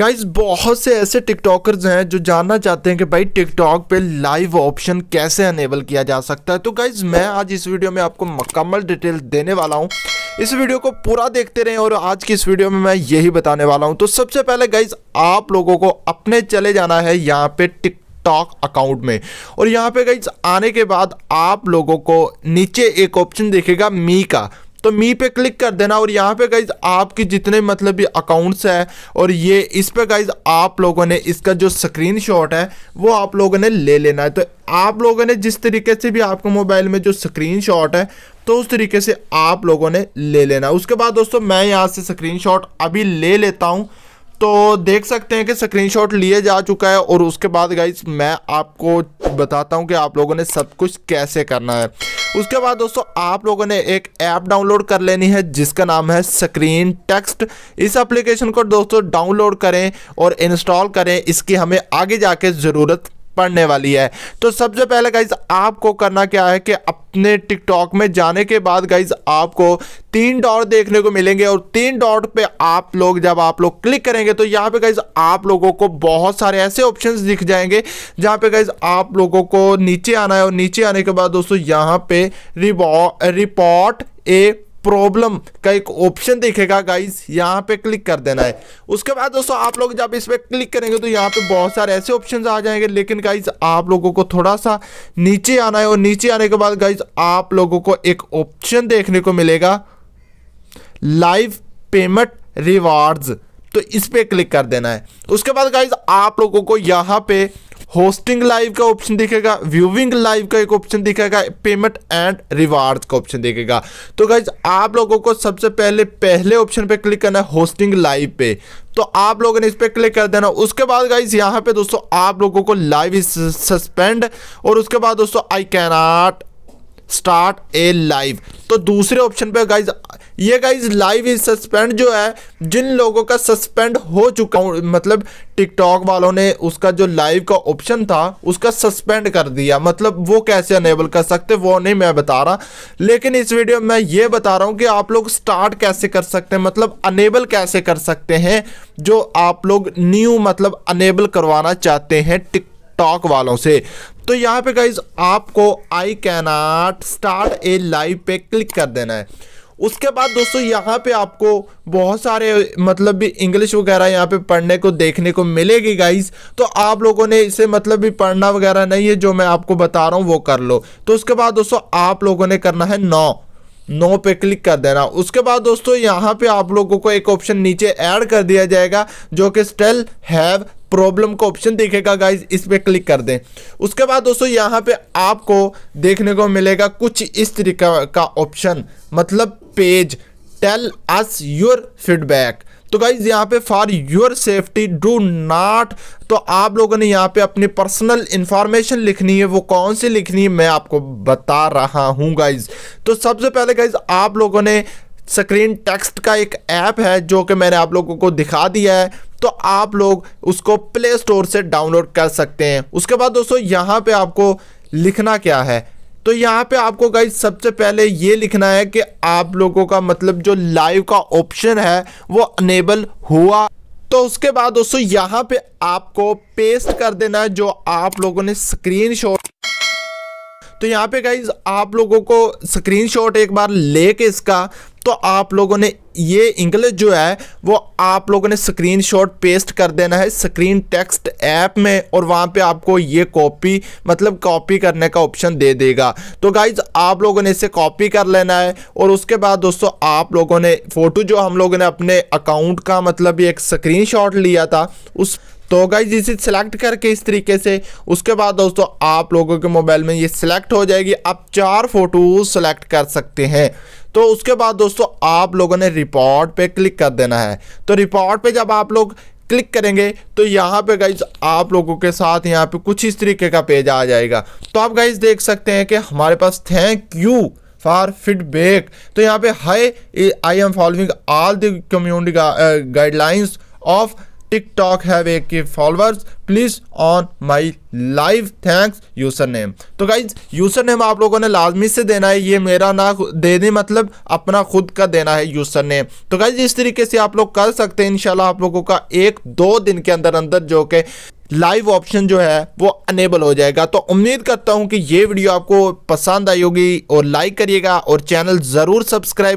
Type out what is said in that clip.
guys बहुत से ऐसे टिकटॉकर्स हैं जो जानना चाहते हैं कि भाई टिकटॉक पे लाइव ऑप्शन कैसे अनेबल किया जा सकता है तो गाइज मैं आज इस वीडियो में आपको मकम्मल डिटेल देने वाला हूँ इस वीडियो को पूरा देखते रहें और आज की इस वीडियो में मैं यही बताने वाला हूँ तो सबसे पहले गाइज आप लोगों को अपने चले जाना है यहाँ पे टिक टॉक अकाउंट में और यहाँ पे गाइज आने के बाद आप लोगों को नीचे एक ऑप्शन देखेगा मी का तो मी पे क्लिक कर देना और यहाँ पे गाइज आपकी जितने मतलब अकाउंट्स है और ये इस पे गाइज आप लोगों ने इसका जो स्क्रीन है वो आप लोगों ने ले लेना है तो आप लोगों ने जिस तरीके से भी आपके मोबाइल में जो स्क्रीन है तो उस तरीके से आप लोगों ने ले लेना उसके बाद दोस्तों मैं यहाँ से स्क्रीन अभी ले लेता हूँ तो देख सकते हैं कि स्क्रीनशॉट लिए जा चुका है और उसके बाद गाइज मैं आपको बताता हूँ कि आप लोगों ने सब कुछ कैसे करना है उसके बाद दोस्तों आप लोगों ने एक ऐप डाउनलोड कर लेनी है जिसका नाम है स्क्रीन टेक्स्ट इस एप्लीकेशन को दोस्तों डाउनलोड करें और इंस्टॉल करें इसकी हमें आगे जाके ज़रूरत पढ़ने वाली है तो सबसे पहले गाइज आपको करना क्या है कि अपने टिकटॉक में जाने के बाद गाइज आपको तीन डॉट देखने को मिलेंगे और तीन डॉट पे आप लोग जब आप लोग क्लिक करेंगे तो यहाँ पे गाइज आप लोगों को बहुत सारे ऐसे ऑप्शंस दिख जाएंगे जहाँ पे गाइज आप लोगों को नीचे आना है और नीचे आने के बाद दोस्तों यहाँ पे रिपोर्ट ए प्रॉब्लम का एक ऑप्शन देखेगा गाइज यहाँ पे क्लिक कर देना है उसके बाद दोस्तों आप लोग जब इस पर क्लिक करेंगे तो यहाँ पे बहुत सारे ऐसे ऑप्शन आ जाएंगे लेकिन गाइज आप लोगों को थोड़ा सा नीचे आना है और नीचे आने के बाद गाइज आप लोगों को एक ऑप्शन देखने को मिलेगा लाइव पेमेंट रिवार्ड्स तो इस पर क्लिक कर देना है उसके बाद गाइज आप लोगों को यहाँ पे होस्टिंग लाइव का ऑप्शन दिखेगा व्यूविंग लाइव का एक ऑप्शन दिखेगा पेमेंट एंड रिवार्ड का ऑप्शन दिखेगा तो गाइज आप लोगों को सबसे पहले पहले ऑप्शन पे क्लिक करना है होस्टिंग लाइव पे तो आप लोगों ने इस पर क्लिक कर देना उसके बाद गाइज यहाँ पे दोस्तों आप लोगों को लाइव सस्पेंड और उसके बाद दोस्तों I cannot start a live तो दूसरे ऑप्शन पे गाइज ये गाइज लाइव इज सस्पेंड जो है जिन लोगों का सस्पेंड हो चुका मतलब टिकटॉक वालों ने उसका जो लाइव का ऑप्शन था उसका सस्पेंड कर दिया मतलब वो कैसे अनेबल कर सकते वो नहीं मैं बता रहा लेकिन इस वीडियो में मैं ये बता रहा हूँ कि आप लोग स्टार्ट कैसे कर सकते हैं मतलब अनेबल कैसे कर सकते हैं जो आप लोग न्यू मतलब अनेबल करवाना चाहते हैं टिक टॉक वालों से तो यहाँ पे गाइज आपको I cannot start a live पे क्लिक कर देना है उसके बाद दोस्तों यहाँ पे आपको बहुत सारे मतलब भी इंग्लिश वगैरह यहाँ पे पढ़ने को देखने को मिलेगी गाइज तो आप लोगों ने इसे मतलब भी पढ़ना वगैरह नहीं है जो मैं आपको बता रहा हूँ वो कर लो तो उसके बाद दोस्तों आप लोगों ने करना है नौ नो no पे क्लिक कर देना उसके बाद दोस्तों यहाँ पे आप लोगों को एक ऑप्शन नीचे ऐड कर दिया जाएगा जो कि स्टेल हैव प्रॉब्लम का ऑप्शन देखेगा गाइज इस पर क्लिक कर दें उसके बाद दोस्तों यहाँ पे आपको देखने को मिलेगा कुछ इस तरीका का ऑप्शन मतलब page tell us your feedback तो गाइज यहाँ पे for your safety do not तो आप लोगों ने यहाँ पे अपनी पर्सनल इन्फॉर्मेशन लिखनी है वो कौन सी लिखनी है मैं आपको बता रहा हूँ गाइज तो सबसे पहले गाइज आप लोगों ने स्क्रीन टेक्स्ट का एक ऐप है जो कि मैंने आप लोगों को दिखा दिया है तो आप लोग उसको प्ले स्टोर से डाउनलोड कर सकते हैं उसके बाद दोस्तों यहाँ पे आपको लिखना क्या है तो यहाँ पे आपको गाइज सबसे पहले ये लिखना है कि आप लोगों का मतलब जो लाइव का ऑप्शन है वो अनेबल हुआ तो उसके बाद दोस्तों यहाँ पे आपको पेस्ट कर देना है जो आप लोगों ने स्क्रीन शॉट तो यहाँ पे गाइज आप लोगों को स्क्रीनशॉट एक बार लेके इसका तो आप लोगों ने ये इंग्लिश जो है वो आप लोगों ने स्क्रीनशॉट पेस्ट कर देना है स्क्रीन टेक्स्ट ऐप में और वहाँ पे आपको ये कॉपी मतलब कॉपी करने का ऑप्शन दे देगा तो गाइज आप लोगों ने इसे कॉपी कर लेना है और उसके बाद दोस्तों आप लोगों ने फ़ोटो जो हम लोगों ने अपने अकाउंट का मतलब एक स्क्रीन लिया था उस तो गाइज इसे सिलेक्ट करके इस तरीके से उसके बाद दोस्तों आप लोगों के मोबाइल में ये सिलेक्ट हो जाएगी आप चार फोटो सेलेक्ट कर सकते हैं तो उसके बाद दोस्तों आप लोगों ने रिपोर्ट पे क्लिक कर देना है तो रिपोर्ट पे जब आप लोग क्लिक करेंगे तो यहाँ पे गाइज आप लोगों के साथ यहाँ पे कुछ इस तरीके का पेज आ जाएगा तो आप गाइज देख सकते हैं कि हमारे पास थैंक यू फॉर फीडबैक तो यहाँ पे hi I am following all the community guidelines of TikTok have a K followers please on my live thanks user name तो गाइज यूजर नेम आप लोगों ने लाजमी से देना है ये मेरा ना देने मतलब अपना खुद का देना है यूजर नेम तो गाइज इस तरीके से आप लोग कर सकते हैं इनशाला आप लोगों का एक दो दिन के अंदर अंदर जो के लाइव ऑप्शन जो है वो अनेबल हो जाएगा तो उम्मीद करता हूँ कि ये वीडियो आपको पसंद आई होगी और लाइक करिएगा और चैनल ज़रूर सब्सक्राइब